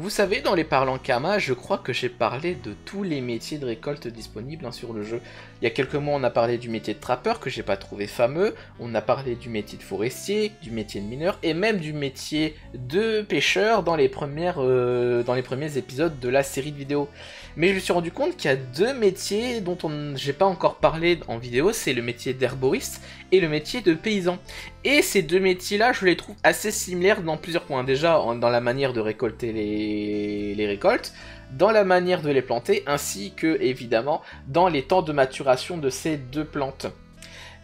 Vous savez, dans les parlants Kama, je crois que j'ai parlé de tous les métiers de récolte disponibles hein, sur le jeu. Il y a quelques mois, on a parlé du métier de trappeur, que j'ai pas trouvé fameux. On a parlé du métier de forestier, du métier de mineur, et même du métier de pêcheur dans les, premières, euh, dans les premiers épisodes de la série de vidéos. Mais je me suis rendu compte qu'il y a deux métiers dont j'ai pas encore parlé en vidéo, c'est le métier d'herboriste et le métier de paysan. Et ces deux métiers-là, je les trouve assez similaires dans plusieurs points. Déjà, dans la manière de récolter les récoltes, dans la manière de les planter, ainsi que, évidemment, dans les temps de maturation de ces deux plantes.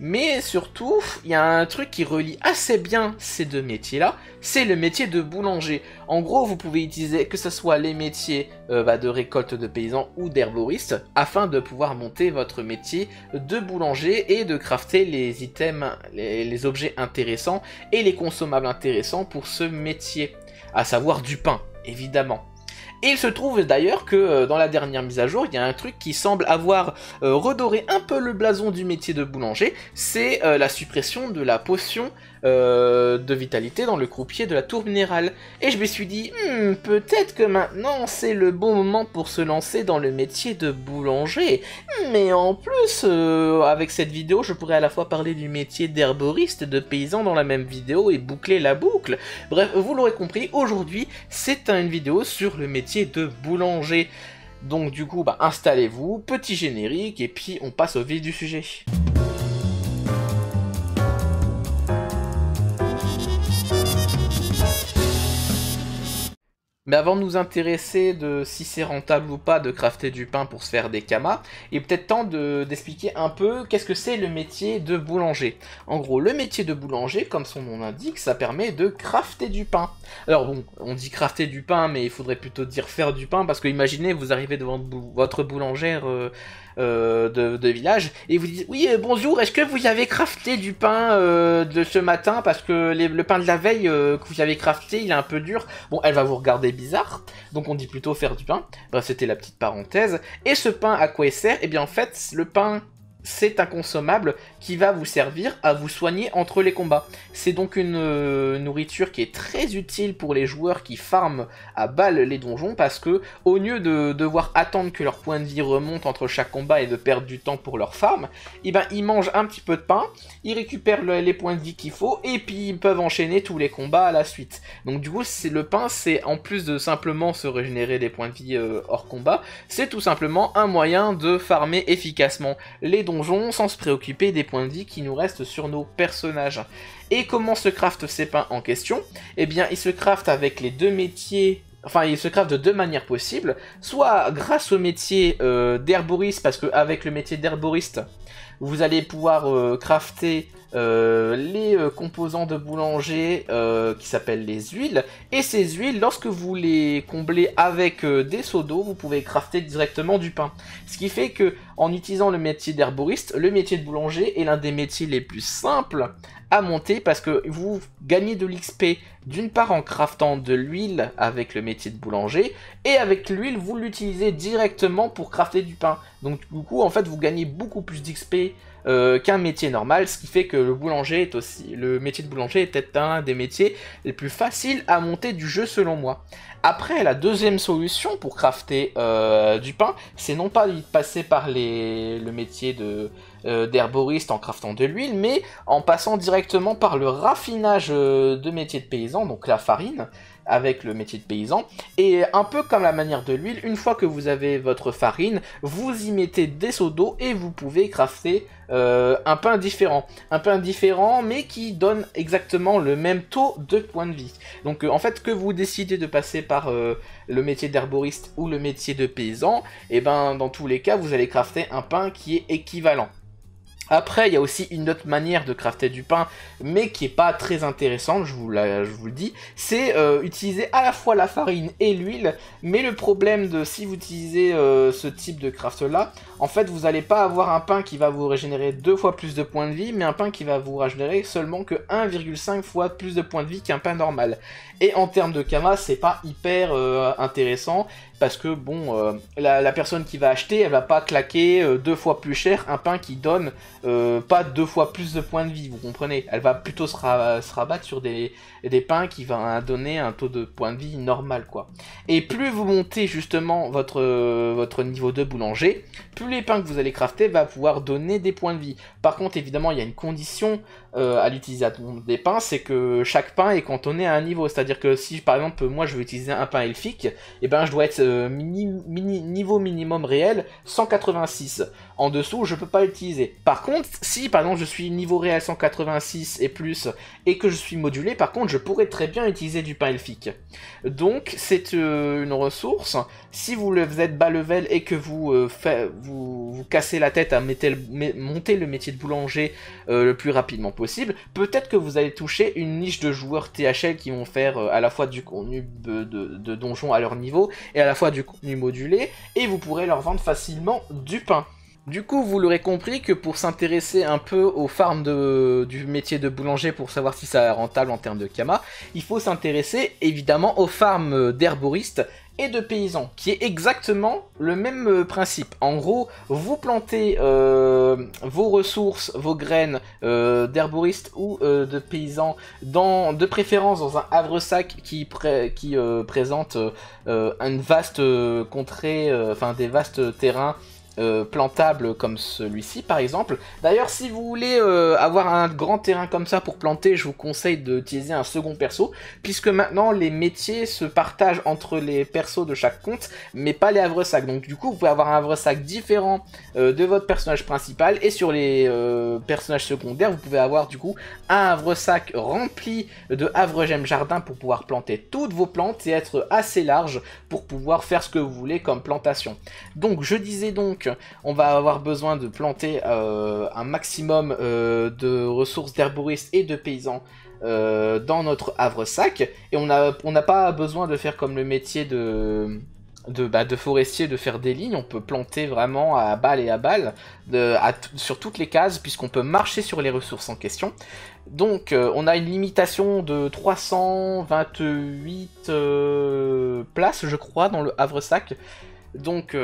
Mais surtout, il y a un truc qui relie assez bien ces deux métiers-là, c'est le métier de boulanger. En gros, vous pouvez utiliser que ce soit les métiers euh, bah, de récolte de paysans ou d'herboriste, afin de pouvoir monter votre métier de boulanger et de crafter les items, les objets intéressants et les consommables intéressants pour ce métier, à savoir du pain, évidemment. Et il se trouve d'ailleurs que euh, dans la dernière mise à jour, il y a un truc qui semble avoir euh, redoré un peu le blason du métier de boulanger, c'est euh, la suppression de la potion euh, de vitalité dans le croupier de la tour minérale. Et je me suis dit, hmm, peut-être que maintenant c'est le bon moment pour se lancer dans le métier de boulanger. Mais en plus, euh, avec cette vidéo, je pourrais à la fois parler du métier d'herboriste de paysan dans la même vidéo et boucler la boucle. Bref, vous l'aurez compris, aujourd'hui, c'est une vidéo sur le métier de boulanger. Donc du coup, bah, installez-vous, petit générique, et puis on passe au vif du sujet. Mais avant de nous intéresser de si c'est rentable ou pas de crafter du pain pour se faire des kamas, il est peut-être temps d'expliquer un peu qu'est-ce que c'est le métier de boulanger. En gros, le métier de boulanger, comme son nom l'indique, ça permet de crafter du pain. Alors bon, on dit crafter du pain, mais il faudrait plutôt dire faire du pain, parce que imaginez, vous arrivez devant votre boulangère... Euh, euh, de, village et vous dites oui euh, bonjour est-ce que vous avez crafté du pain euh, de ce matin parce que le pain de la veille que vous avez crafté il est un peu dur bon elle va vous regarder bizarre donc on dit plutôt faire du pain bref c'était la petite parenthèse et ce pain à quoi il sert et eh bien en fait le pain c'est un consommable qui va vous servir à vous soigner entre les combats. C'est donc une euh, nourriture qui est très utile pour les joueurs qui farment à balles les donjons parce que au lieu de devoir attendre que leur points de vie remonte entre chaque combat et de perdre du temps pour leur farm, et eh ben, ils mangent un petit peu de pain, ils récupèrent les points de vie qu'il faut et puis ils peuvent enchaîner tous les combats à la suite. Donc du coup, le pain, c'est en plus de simplement se régénérer des points de vie euh, hors combat, c'est tout simplement un moyen de farmer efficacement les donjons sans se préoccuper des points de vie qui nous restent sur nos personnages. Et comment se craft ces pains en question Eh bien, ils se craft avec les deux métiers enfin ils se craft de deux manières possibles, soit grâce au métier euh, d'herboriste, parce qu'avec le métier d'herboriste, vous allez pouvoir euh, crafter euh, les euh, composants de boulanger euh, qui s'appellent les huiles. Et ces huiles, lorsque vous les comblez avec des seaux d'eau, vous pouvez crafter directement du pain. Ce qui fait que, en utilisant le métier d'herboriste, le métier de boulanger est l'un des métiers les plus simples à monter parce que vous gagnez de l'XP d'une part en craftant de l'huile avec le métier de boulanger et avec l'huile vous l'utilisez directement pour crafter du pain. Donc du coup en fait vous gagnez beaucoup plus d'XP euh, qu'un métier normal, ce qui fait que le boulanger est aussi, le métier de boulanger est peut-être un des métiers les plus faciles à monter du jeu selon moi. Après, la deuxième solution pour crafter euh, du pain, c'est non pas de passer par les, le métier euh, d'herboriste en craftant de l'huile, mais en passant directement par le raffinage de métier de paysan, donc la farine, avec le métier de paysan. Et un peu comme la manière de l'huile, une fois que vous avez votre farine, vous y mettez des seaux d'eau et vous pouvez crafter euh, un pain différent. Un pain différent mais qui donne exactement le même taux de points de vie. Donc euh, en fait que vous décidez de passer par euh, le métier d'herboriste ou le métier de paysan, et eh ben dans tous les cas vous allez crafter un pain qui est équivalent. Après, il y a aussi une autre manière de crafter du pain, mais qui n'est pas très intéressante, je vous, le dis, c'est euh, utiliser à la fois la farine et l'huile, mais le problème de si vous utilisez euh, ce type de craft là, en fait, vous n'allez pas avoir un pain qui va vous régénérer deux fois plus de points de vie, mais un pain qui va vous régénérer seulement que 1,5 fois plus de points de vie qu'un pain normal. Et en termes de Kama, c'est pas hyper euh, intéressant, parce que bon, euh, la, personne qui va acheter, elle va pas claquer euh, deux fois plus cher un pain qui donne pas deux fois plus de points de vie, vous comprenez Elle va plutôt se, rabattre sur des, pains qui vont donner un taux de points de vie normal, quoi. Et plus vous montez justement votre, votre niveau de boulanger, plus les pains que vous allez crafter va pouvoir donner des points de vie. Par contre, évidemment, il y a une condition euh, à l'utilisation des pains, c'est que chaque pain est cantonné à un niveau. C'est-à-dire que si, par exemple, moi je veux utiliser un pain elfique, et eh ben je dois être euh, mini, niveau minimum réel 186 en dessous, je ne peux pas l'utiliser. Par contre, si par exemple je suis niveau réel 186 et plus et que je suis modulé, par contre, je pourrais très bien utiliser du pain elfique. Donc, c'est euh, une ressource. Si vous, le, êtes bas level et que vous, euh, vous, cassez la tête à monter le métier de boulanger euh, le plus rapidement possible, peut-être que vous allez toucher une niche de joueurs THL qui vont faire à la fois du contenu de donjon à leur niveau et à la fois du contenu modulé et vous pourrez leur vendre facilement du pain. Du coup, vous l'aurez compris que pour s'intéresser un peu aux farms du métier de boulanger pour savoir si ça est rentable en termes de kama, il faut s'intéresser évidemment aux farms d'herboristes et de paysans, qui est exactement le même principe. En gros, vous plantez euh, vos ressources, vos graines euh, d'herboristes ou euh, de paysans, dans, de préférence dans un havresac qui, qui présente un vaste contrée, enfin des vastes terrains euh, plantable comme celui-ci par exemple. D'ailleurs si vous voulez euh, avoir un grand terrain comme ça pour planter, je vous conseille d'utiliser un second perso, puisque maintenant les métiers se partagent entre les persos de chaque compte, mais pas les havresacs. Donc du coup vous pouvez avoir un havresac sac différent euh, de votre personnage principal, et sur les personnages secondaires vous pouvez avoir du coup un havresac rempli de havre gemme jardin pour pouvoir planter toutes vos plantes et être assez large pour pouvoir faire ce que vous voulez comme plantation. Donc je disais donc on va avoir besoin de planter euh, un maximum euh, de ressources d'herboristes et de paysans euh, dans notre havre sac. Et on n'a pas besoin de faire comme le métier de... De, bah, de, forestier de faire des lignes, on peut planter vraiment à balle et à balle sur toutes les cases puisqu'on peut marcher sur les ressources en question. Donc on a une limitation de 328 places je crois dans le Havre-Sac. Donc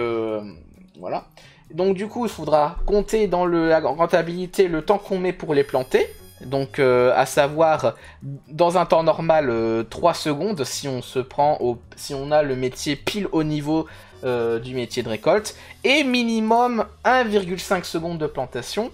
voilà. Donc du coup, il faudra compter dans la rentabilité le temps qu'on met pour les planter. Donc euh, à savoir, dans un temps normal, 3 euh, secondes si on se prend au, si on a le métier pile au niveau euh, du métier de récolte. Et minimum 1,5 secondes de plantation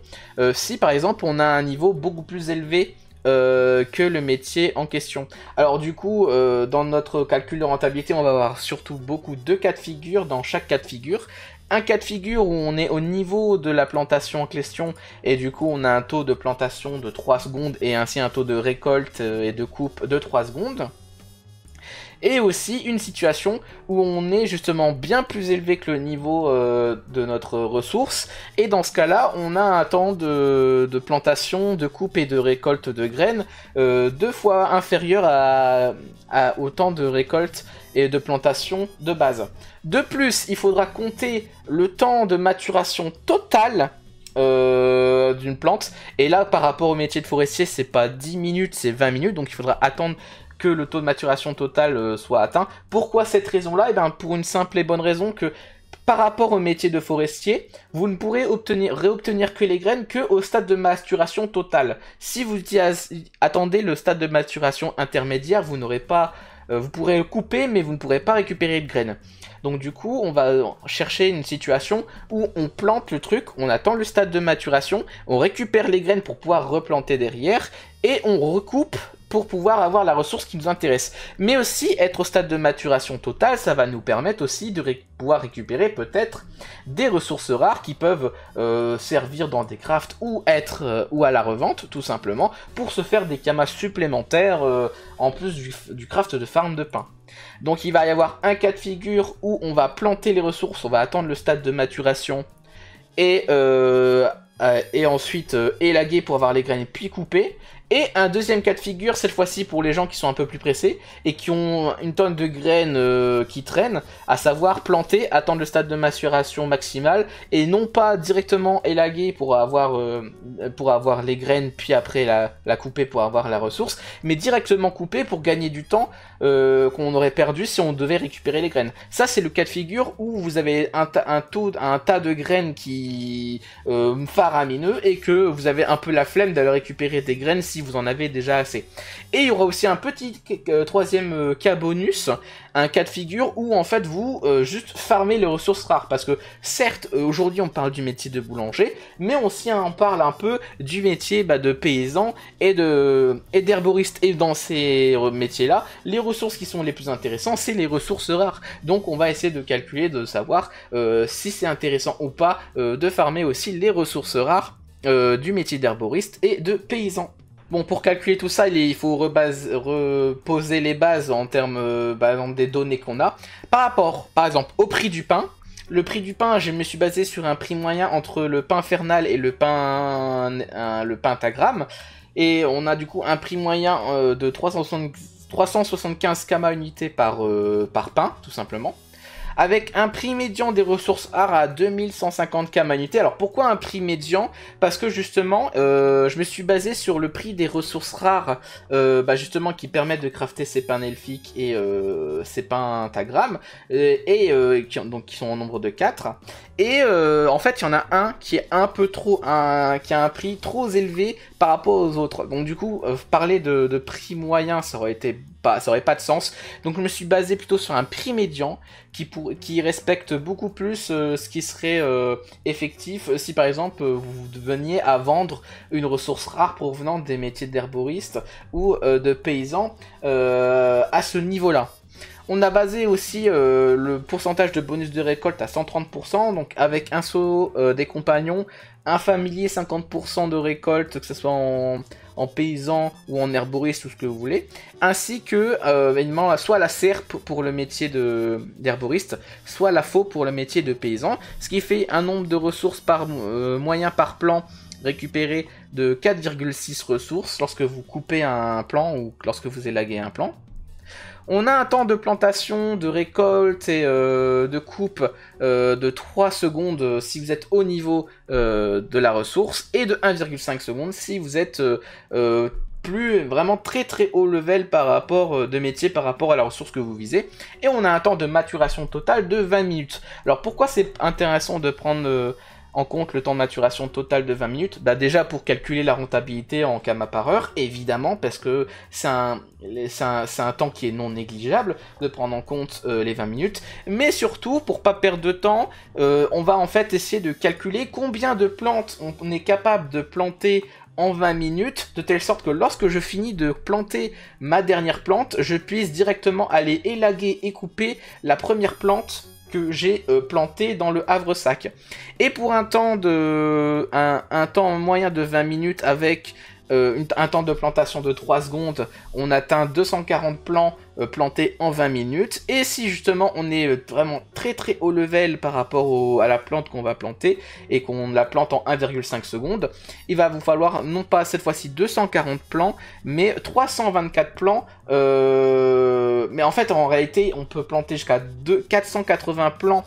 si par exemple on a un niveau beaucoup plus élevé que le métier en question. Alors du coup, dans notre calcul de rentabilité, on va avoir surtout beaucoup de cas de figure dans chaque cas de figure un cas de figure où on est au niveau de la plantation en question et du coup on a un taux de plantation de 3 secondes et ainsi un taux de récolte euh, et de coupe de 3 secondes et aussi une situation où on est justement bien plus élevé que le niveau euh, de notre ressource, et dans ce cas-là, on a un temps de, plantation, de coupe et de récolte de graines euh, deux fois inférieur à, au temps de récolte et de plantation de base. De plus, il faudra compter le temps de maturation totale euh, d'une plante. Et là, par rapport au métier de forestier, c'est pas 10 minutes, c'est 20 minutes. Donc il faudra attendre que le taux de maturation totale euh, soit atteint. Pourquoi cette raison-là Eh bien, pour une simple et bonne raison que par rapport au métier de forestier, vous ne pourrez obtenir, réobtenir que les graines que au stade de maturation totale. Si vous attendez le stade de maturation intermédiaire, vous n'aurez pas, euh, vous pourrez le couper, mais vous ne pourrez pas récupérer de graines. Donc du coup, on va euh, chercher une situation où on plante le truc, on attend le stade de maturation, on récupère les graines pour pouvoir replanter derrière, et on recoupe pour pouvoir avoir la ressource qui nous intéresse. Mais aussi, être au stade de maturation totale, ça va nous permettre aussi de pouvoir récupérer peut-être des ressources rares qui peuvent euh, servir dans des crafts ou être euh, ou à la revente, tout simplement, pour se faire des camas supplémentaires euh, en plus du, craft de farm de pain. Donc il va y avoir un cas de figure où on va planter les ressources, on va attendre le stade de maturation et... ensuite élaguer pour avoir les graines puis couper. Et un deuxième cas de figure, cette fois-ci pour les gens qui sont un peu plus pressés et qui ont une tonne de graines euh, qui traînent, à savoir planter, attendre le stade de maturation maximale et non pas directement élaguer pour avoir, euh, pour avoir les graines puis après la, la, couper pour avoir la ressource, mais directement couper pour gagner du temps euh, qu'on aurait perdu si on devait récupérer les graines. Ça c'est le cas de figure où vous avez un, un, tas de graines qui faramineux et que vous avez un peu la flemme d'aller récupérer des graines si vous en avez déjà assez. Et il y aura aussi un petit euh, troisième euh, cas bonus, un cas de figure où en fait vous euh, juste farmez les ressources rares. Parce que certes, aujourd'hui on parle du métier de boulanger, mais s'y on parle un peu du métier bah, de paysan et d'herboriste. Et, et dans ces métiers-là, les ressources qui sont les plus intéressantes, c'est les ressources rares. Donc on va essayer de calculer, de savoir si c'est intéressant ou pas de farmer aussi les ressources rares du métier d'herboriste et de paysan. Bon, pour calculer tout ça, il faut reposer les bases en termes euh, des données qu'on a. Par rapport, par exemple, au prix du pain, le prix du pain, je me suis basé sur un prix moyen entre le pain Fernal et le pain, le pentagramme. Et on a du coup un prix moyen euh, de 375 kama unités par, euh, par pain, tout simplement avec un prix médian des ressources rares à 2150k manuté, Alors pourquoi un prix médian Parce que justement, euh, je me suis basé sur le prix des ressources rares, euh, bah, justement qui permettent de crafter ces pains elfiques et euh, ces pentagrammes, et, qui, donc qui sont en nombre de 4. Et en fait, il y en a un qui est un peu trop, un, qui a un prix trop élevé par rapport aux autres. Donc du coup, euh, parler de, prix moyen, ça aurait été pas, ça aurait pas de sens. Donc je me suis basé plutôt sur un prix médian qui, pour, qui respecte beaucoup plus euh, ce qui serait euh, effectif si par exemple vous veniez à vendre une ressource rare provenant des métiers d'herboriste ou de paysan à ce niveau-là. On a basé aussi euh, le pourcentage de bonus de récolte à 130%, donc avec un saut euh, des compagnons, un familier 50% de récolte, que ce soit en, paysan ou en herboriste ou ce que vous voulez, ainsi que euh, soit la serpe pour le métier d'herboriste, soit la faux pour le métier de paysan, ce qui fait un nombre de ressources par moyen par plan récupéré de 4,6 ressources lorsque vous coupez un plan ou lorsque vous élaguez un plan. On a un temps de plantation, de récolte et euh, de coupe euh, de 3 secondes euh, si vous êtes au niveau de la ressource et de 1,5 secondes si vous êtes plus vraiment très très haut level par rapport de métier par rapport à la ressource que vous visez et on a un temps de maturation totale de 20 minutes. Alors pourquoi c'est intéressant de prendre en compte le temps de maturation total de 20 minutes, bah, déjà pour calculer la rentabilité en kama par heure, évidemment, parce que c'est un, temps qui est non négligeable de prendre en compte euh, les 20 minutes, mais surtout pour pas perdre de temps, euh, on va en fait essayer de calculer combien de plantes on est capable de planter en 20 minutes, de telle sorte que lorsque je finis de planter ma dernière plante, je puisse directement aller élaguer et couper la première plante que j'ai euh, planté dans le Havre-Sac. Et pour un temps, de, un, temps moyen de 20 minutes avec euh, un temps de plantation de 3 secondes, on atteint 240 plants euh, planter en 20 minutes. Et si justement on est euh, vraiment très très haut level par rapport à la plante qu'on va planter et qu'on la plante en 1,5 secondes, il va vous falloir non pas cette fois-ci 240 plans, mais 324 plans. Euh, mais en fait en réalité on peut planter jusqu'à 480 plans.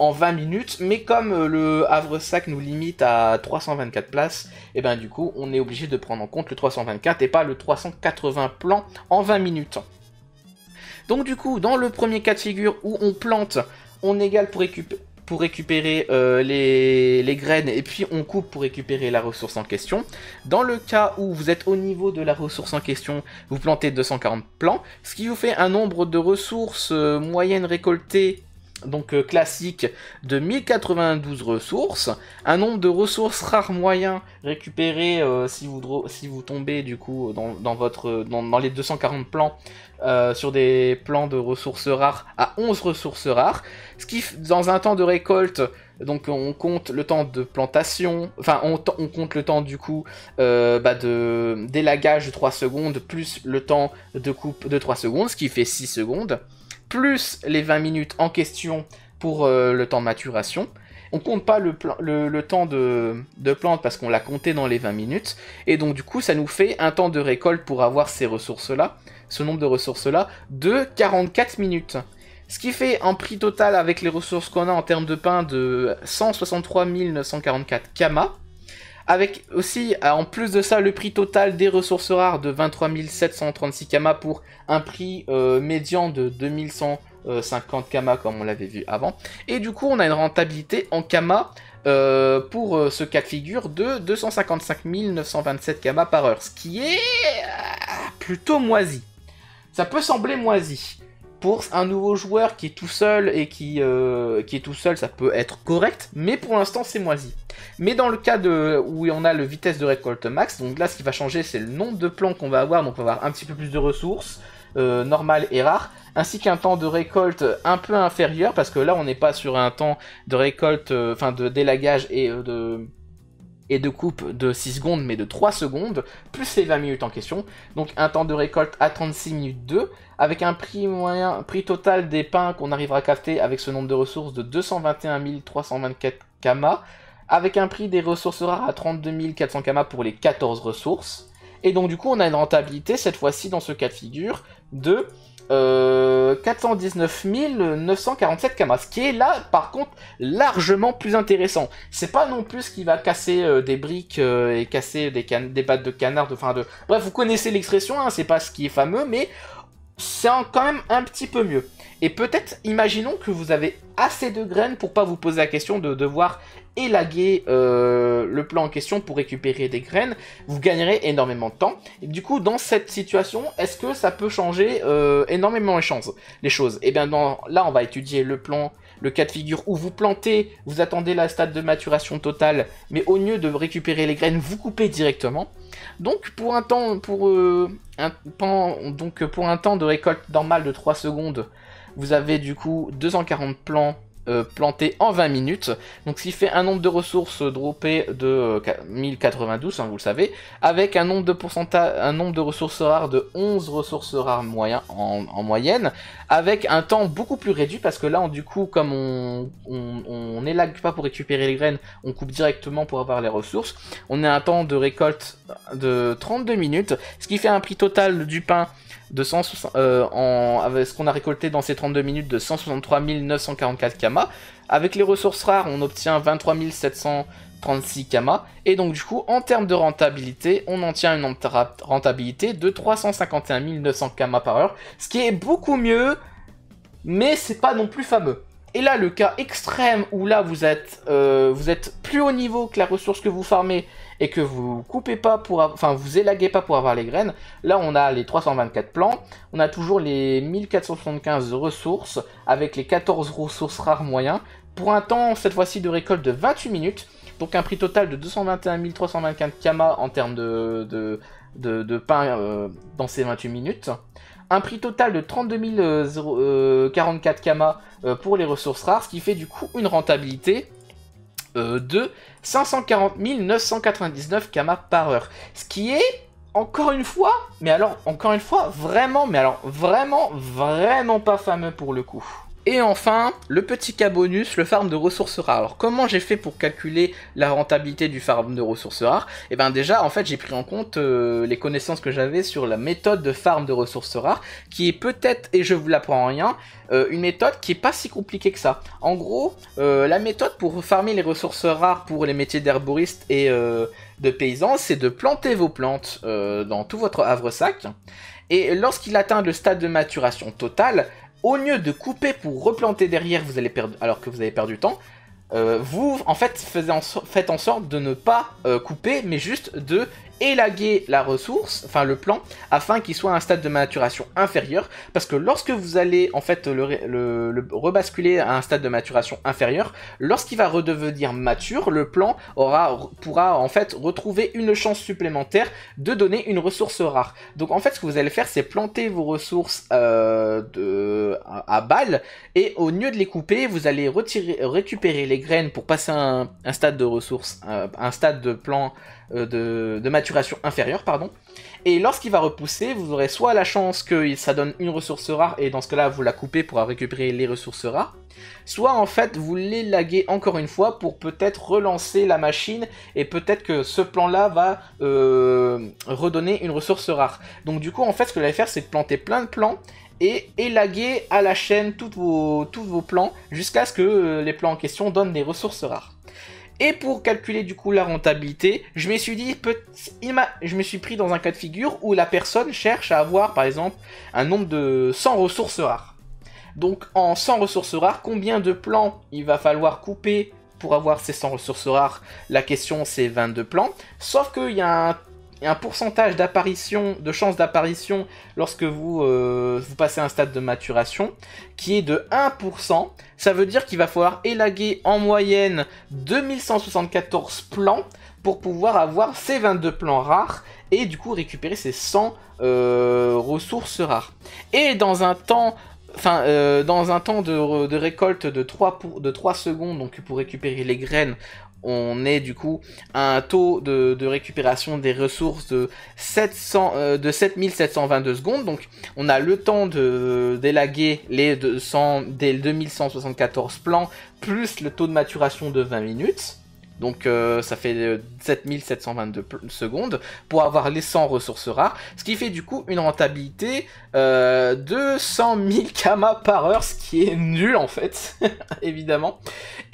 en 20 minutes, mais comme le Havre-Sac nous limite à 324 places, et eh ben du coup on est obligé de prendre en compte le 324 et pas le 380 plans en 20 minutes. Donc du coup, dans le premier cas de figure où on plante, on égale pour, pour récupérer euh, les, graines et puis on coupe pour récupérer la ressource en question. Dans le cas où vous êtes au niveau de la ressource en question, vous plantez 240 plants, ce qui vous fait un nombre de ressources euh, moyennes récoltées donc euh, classique de 1092 ressources, un nombre de ressources rares moyens récupérés euh, si, vous, tombez du coup dans, les 240 plans euh, sur des plans de ressources rares à 11 ressources rares, ce qui dans un temps de récolte donc on compte le temps de plantation, enfin on, compte le temps du coup bah, de délagage de 3 secondes plus le temps de coupe de 3 secondes, ce qui fait 6 secondes plus les 20 minutes en question pour euh, le temps de maturation. On compte pas le, temps de, plante parce qu'on l'a compté dans les 20 minutes. Et donc du coup, ça nous fait un temps de récolte pour avoir ces ressources-là, ce nombre de ressources-là, de 44 minutes. Ce qui fait un prix total avec les ressources qu'on a en termes de pain de 163 944 kamas. Avec aussi, en plus de ça, le prix total des ressources rares de 23 736 kamas pour un prix euh, médian de 2150 kamas comme on l'avait vu avant. Et du coup, on a une rentabilité en kamas euh, pour euh, ce cas de figure de 255 927 kamas par heure, ce qui est plutôt moisi. Ça peut sembler moisi, pour un nouveau joueur qui est tout seul et qui, euh, qui est tout seul, ça peut être correct, mais pour l'instant c'est moisi. Mais dans le cas de, où on a le vitesse de récolte max, donc là ce qui va changer c'est le nombre de plans qu'on va avoir, donc on va avoir un petit peu plus de ressources, euh, normales et rare, ainsi qu'un temps de récolte un peu inférieur, parce que là on n'est pas sur un temps de récolte, euh, enfin de délagage et de et de coupe de 6 secondes mais de 3 secondes, plus les 20 minutes en question. Donc un temps de récolte à 36 minutes 2, avec un prix moyen, prix total des pains qu'on arrivera à capter avec ce nombre de ressources de 221 324 kamas, avec un prix des ressources rares à 32 400 kamas pour les 14 ressources. Et donc du coup on a une rentabilité cette fois-ci dans ce cas de figure de 419 euh, 947 camas, ce qui est là par contre largement plus intéressant. C'est pas non plus ce qui va casser euh, des briques euh, et casser des, des pattes de canard, de de. Bref, vous connaissez l'expression, hein, c'est pas ce qui est fameux, mais c'est quand même un petit peu mieux. Et peut-être, imaginons que vous avez assez de graines pour pas vous poser la question de devoir élaguer laguer euh, le plan en question pour récupérer des graines, vous gagnerez énormément de temps. Et du coup, dans cette situation, est-ce que ça peut changer euh, énormément les choses Les choses. Et eh bien dans, là, on va étudier le plan, le cas de figure où vous plantez, vous attendez la stade de maturation totale, mais au lieu de récupérer les graines, vous coupez directement. Donc pour un temps, pour, euh, donc pour un temps de récolte normale de 3 secondes, vous avez du coup 240 plans euh, planté en 20 minutes, donc ce qui fait un nombre de ressources droppées de 1092, euh, hein, vous le savez, avec un nombre de pourcentage, un nombre de ressources rares de 11 ressources rares moyen, en, moyenne, avec un temps beaucoup plus réduit parce que là, on, du coup, comme on, on, on pas pour récupérer les graines, on coupe directement pour avoir les ressources. On a un temps de récolte de 32 minutes, ce qui fait un prix total du pain de euh, avec ce qu'on a récolté dans ces 32 minutes de 163 944 kamas. Avec les ressources rares, on obtient 23 736 kamas. Et donc du coup, en termes de rentabilité, on en tient une rentabilité de 351 900 kamas par heure, ce qui est beaucoup mieux, mais c'est pas non plus fameux. Et là, le cas extrême où là vous êtes, euh, vous êtes plus haut niveau que la ressource que vous farmez et que vous coupez pas pour, enfin vous élaguez pas pour avoir les graines, là on a les 324 plans, on a toujours les 1475 ressources avec les 14 ressources rares moyens pour un temps cette fois-ci de récolte de 28 minutes, donc un prix total de 221 325 kama en termes de, de, pain euh, dans ces 28 minutes. Un prix total de 32 044 euh, euh, kama pour les ressources rares, ce qui fait du coup une rentabilité euh, de 540 999 kama par heure. Ce qui est, encore une fois, mais alors, encore une fois, vraiment, mais alors, vraiment, vraiment pas fameux pour le coup. Et enfin, le petit cas bonus, le farm de ressources rares. Alors comment j'ai fait pour calculer la rentabilité du farm de ressources rares Et eh bien déjà, en fait, j'ai pris en compte euh, les connaissances que j'avais sur la méthode de farm de ressources rares, qui est peut-être, et je vous l'apprends en rien, euh, une méthode qui n'est pas si compliquée que ça. En gros, euh, la méthode pour farmer les ressources rares pour les métiers d'herboriste et de paysan, c'est de planter vos plantes dans tout votre havre-sac. Et lorsqu'il atteint le stade de maturation totale, au lieu de couper pour replanter derrière, vous allez perdre, alors que vous avez perdu du temps, euh, vous en fait faites en, sorte de ne pas euh, couper, mais juste de élaguer la ressource, enfin le plan, afin qu'il soit à un stade de maturation inférieur, parce que lorsque vous allez en fait le, rebasculer à un stade de maturation inférieur, lorsqu'il va redevenir mature, le plan aura, pourra en fait retrouver une chance supplémentaire de donner une ressource rare. Donc en fait ce que vous allez faire c'est planter vos ressources euh, à, balles, et au lieu de les couper, vous allez récupérer les graines pour passer un, un stade de ressources, euh, un stade de plan euh, de, maturation inférieure, pardon. Et lorsqu'il va repousser, vous aurez soit la chance que ça donne une ressource rare, et dans ce cas-là, vous la coupez pour récupérer les ressources rares, soit en fait, vous l'élaguez encore une fois pour peut-être relancer la machine, et peut-être que ce plan-là va euh, redonner une ressource rare. Donc du coup, en fait, ce que vous allez faire, c'est de planter plein de plans, et élaguer à la chaîne vos, tous vos plans, jusqu'à ce que euh, les plans en question donnent des ressources rares. Et pour calculer du coup la rentabilité, je me suis dit, je me suis pris dans un cas de figure où la personne cherche à avoir par exemple un nombre de 100 ressources rares. Donc en 100 ressources rares, combien de plans il va falloir couper pour avoir ces 100 ressources rares La question c'est 22 plans. Sauf qu'il y a un et un pourcentage d'apparition, de chance d'apparition lorsque vous, euh, vous passez un stade de maturation qui est de 1%. Ça veut dire qu'il va falloir élaguer en moyenne 2174 plans pour pouvoir avoir ces 22 plans rares et du coup récupérer ces 100 euh, ressources rares. Et dans un temps Enfin, euh, dans un temps de, récolte de 3, pour, de 3, secondes, donc pour récupérer les graines, on est du coup à un taux de, récupération des ressources de, 700, euh, de 7722 secondes. Donc on a le temps de d'élaguer les 200, des 2174 plans plus le taux de maturation de 20 minutes. Donc euh, ça fait 7722 euh, secondes pour avoir les 100 ressources rares, ce qui fait du coup une rentabilité euh, de 100 000 kamas par heure, ce qui est nul en fait, évidemment.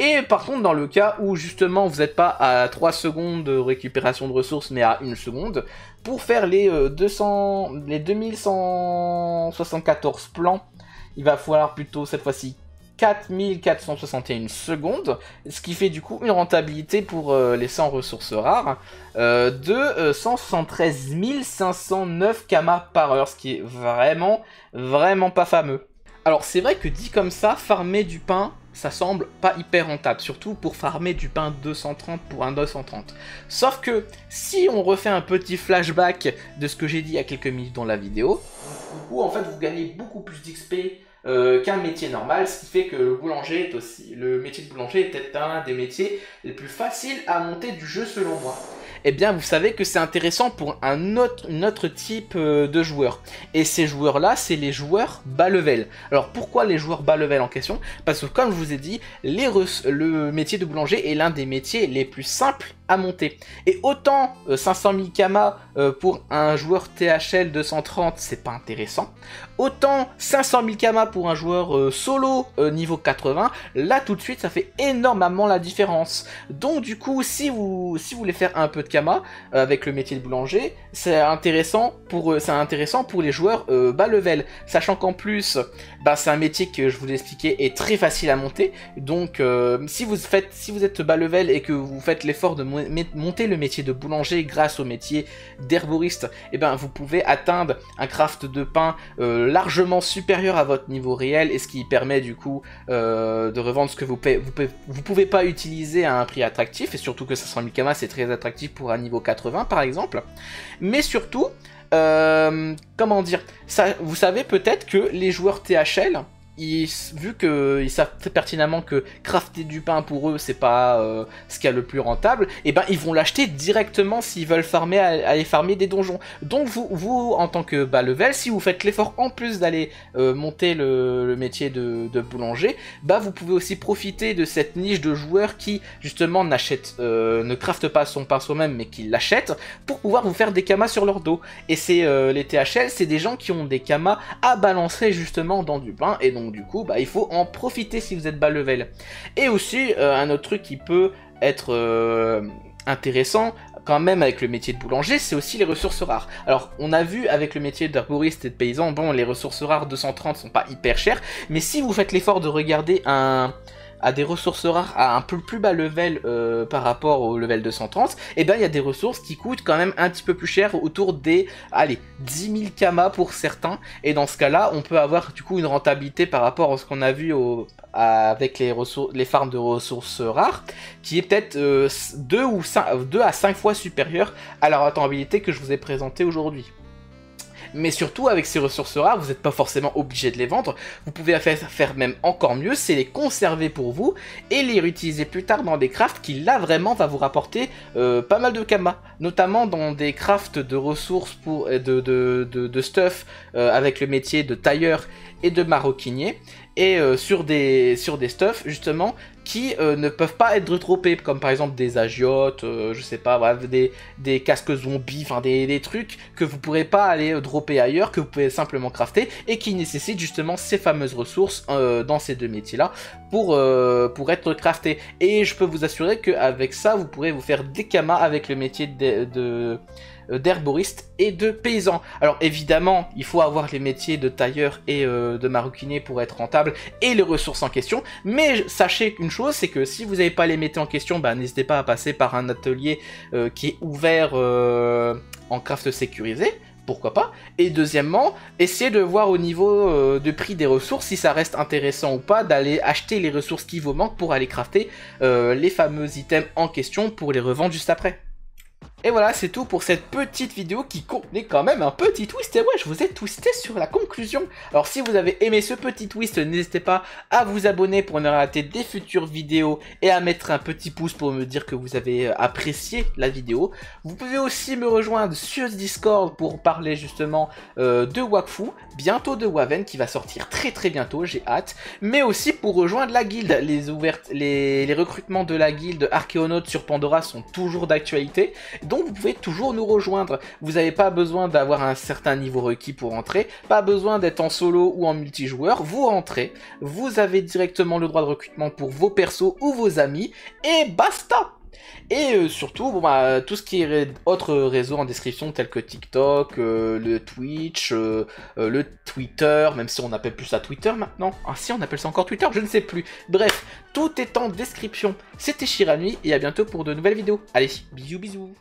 Et par contre, dans le cas où justement vous n'êtes pas à 3 secondes de récupération de ressources, mais à 1 seconde, pour faire les, 200, les 2174 plans, il va falloir plutôt cette fois-ci 4461 secondes, ce qui fait du coup une rentabilité pour euh, les 100 ressources rares euh, de 113 173 509 kamas par heure, ce qui est vraiment, vraiment pas fameux. Alors c'est vrai que dit comme ça, farmer du pain, ça semble pas hyper rentable, surtout pour farmer du pain 230 pour un 230. Sauf que si on refait un petit flashback de ce que j'ai dit il y a quelques minutes dans la vidéo, où en fait vous gagnez beaucoup plus d'XP euh, qu'un métier normal, ce qui fait que le boulanger est aussi, le métier de boulanger est peut-être un des métiers les plus faciles à monter du jeu selon moi. Eh bien, vous savez que c'est intéressant pour un autre, type euh, de joueur. Et ces joueurs-là, c'est les joueurs bas level. Alors, pourquoi les joueurs bas level en question Parce que, comme je vous ai dit, les le métier de boulanger est l'un des métiers les plus simples à monter. Et autant 500 euh, 000 euh, Kama pour un joueur THL 230, c'est pas intéressant, autant 500 000 Kama pour un joueur solo euh, niveau 80, là tout de suite ça fait énormément la différence. Donc du coup, si vous, si vous voulez faire un peu de Kama avec le métier de boulanger, c'est intéressant, pour, intéressant pour les joueurs bas level, sachant qu'en plus, bah, c'est un métier que je vous expliquais est très facile à monter, donc si, vous faites, si vous êtes bas level et que vous faites l'effort de monter monter le métier de boulanger grâce au métier d'herboriste, et eh ben, vous pouvez atteindre un craft de pain euh, largement supérieur à votre niveau réel et ce qui permet du coup euh, de revendre ce que vous pouvez, vous pouvez, pas utiliser à un prix attractif et surtout que 500 000 kamas c'est très attractif pour un niveau 80 par exemple. Mais surtout, euh, comment dire, ça, vous savez peut-être que les joueurs THL Vu vu qu'ils savent très pertinemment que crafter du pain pour eux, c'est pas euh, ce qu'il y a le plus rentable, et eh ben ils vont l'acheter directement s'ils veulent farmer, aller farmer des donjons. Donc vous, vous en tant que bah, level, si vous faites l'effort en plus d'aller euh, monter le, métier de, boulanger, bah vous pouvez aussi profiter de cette niche de joueurs qui justement n'achètent, euh, ne craftent pas son pain soi-même, mais qui l'achètent pour pouvoir vous faire des kamas sur leur dos. Et c'est les THL, c'est des gens qui ont des kamas à balancer justement dans du pain, et donc donc du coup, bah, il faut en profiter si vous êtes bas level. Et aussi, euh, un autre truc qui peut être euh, intéressant, quand même avec le métier de boulanger, c'est aussi les ressources rares. Alors, on a vu avec le métier d'herboriste et de paysan, bon, les ressources rares 230 sont pas hyper chères, mais si vous faites l'effort de regarder un, à des ressources rares à un peu plus bas level euh, par rapport au level 230, et bien il y a des ressources qui coûtent quand même un petit peu plus cher, autour des, allez, 10 000 kamas pour certains, et dans ce cas-là, on peut avoir du coup une rentabilité par rapport à ce qu'on a vu avec les, ressources, les farms de ressources rares, qui est peut-être 2 euh, à 5 fois supérieure à la rentabilité que je vous ai présentée aujourd'hui mais surtout avec ces ressources rares, vous n'êtes pas forcément obligé de les vendre, vous pouvez faire même encore mieux, c'est les conserver pour vous et les réutiliser plus tard dans des crafts qui là vraiment va vous rapporter euh, pas mal de kama, notamment dans des crafts de ressources pour euh, de, de, de, stuff euh, avec le métier de tailleur et de maroquinier et sur des sur des stuffs justement qui euh, ne peuvent pas être droppés, comme par exemple des agiotes, euh, je sais pas, des, des, casques zombies, enfin des, trucs que vous pourrez pas aller euh, dropper ailleurs, que vous pouvez simplement crafter, et qui nécessitent justement ces fameuses ressources dans ces deux métiers-là pour, pour être craftés. Et je peux vous assurer qu'avec ça, vous pourrez vous faire des kamas avec le métier de euh, d'herboristes et de paysans. Alors évidemment, il faut avoir les métiers de tailleur et euh, de maroquinier pour être rentable et les ressources en question, mais sachez une chose, c'est que si vous n'avez pas les métiers en question, bah, n'hésitez pas à passer par un atelier euh, qui est ouvert en craft sécurisé, pourquoi pas. Et deuxièmement, essayez de voir au niveau de prix des ressources si ça reste intéressant ou pas d'aller acheter les ressources qui vous manquent pour aller crafter les fameux items en question pour les revendre juste après. Et voilà, c'est tout pour cette petite vidéo qui contenait quand même un petit twist. Et ouais, je vous ai twisté sur la conclusion. Alors si vous avez aimé ce petit twist, n'hésitez pas à vous abonner pour ne rater des futures vidéos et à mettre un petit pouce pour me dire que vous avez euh, apprécié la vidéo. Vous pouvez aussi me rejoindre sur Discord pour parler justement euh, de Wakfu, bientôt de Waven qui va sortir très très bientôt, j'ai hâte. Mais aussi pour rejoindre la guilde. Les, ouvertes, les, recrutements de la guilde Archéonautes sur Pandora sont toujours d'actualité vous pouvez toujours nous rejoindre. Vous n'avez pas besoin d'avoir un certain niveau requis pour entrer, pas besoin d'être en solo ou en multijoueur, vous rentrez, vous avez directement le droit de recrutement pour vos persos ou vos amis, et basta et euh, surtout, bon, bah, tout ce qui est autre réseau en description, tels que TikTok, euh, le Twitch, euh, le Twitter, même si on appelle plus ça Twitter maintenant. Ah si, on appelle ça encore Twitter, je ne sais plus. Bref, tout est en description. C'était Shiranui et à bientôt pour de nouvelles vidéos. Allez, bisous bisous